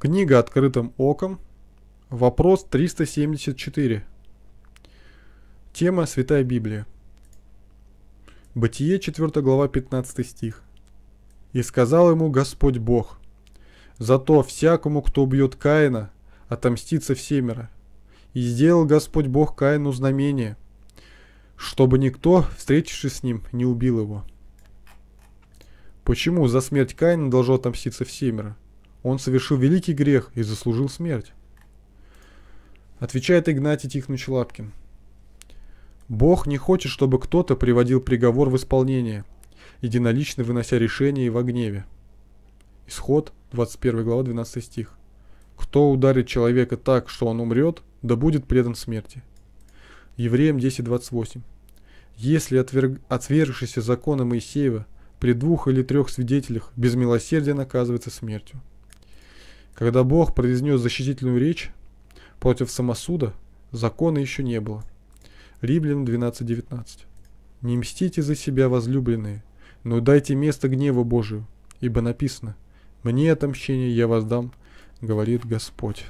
Книга «Открытым оком». Вопрос 374. Тема «Святая Библия». Бытие 4 глава 15 стих. «И сказал ему Господь Бог, «Зато всякому, кто убьет Каина, отомстится всемеро. И сделал Господь Бог Каину знамение, чтобы никто, встретившись с ним, не убил его». Почему за смерть Каина должно отомститься всемеро? Он совершил великий грех и заслужил смерть. Отвечает Игнатий Тихонович Лапкин. Бог не хочет, чтобы кто-то приводил приговор в исполнение, единолично вынося решение и во гневе. Исход, 21 глава, 12 стих. Кто ударит человека так, что он умрет, да будет предан смерти. Евреям 10.28. Если отверг... отвергшийся закона Моисеева при двух или трех свидетелях без милосердия наказывается смертью. Когда Бог произнес защитительную речь против самосуда, закона еще не было. Римлян 12.19 «Не мстите за себя, возлюбленные, но дайте место гневу Божию, ибо написано, «Мне отомщение я воздам, говорит Господь».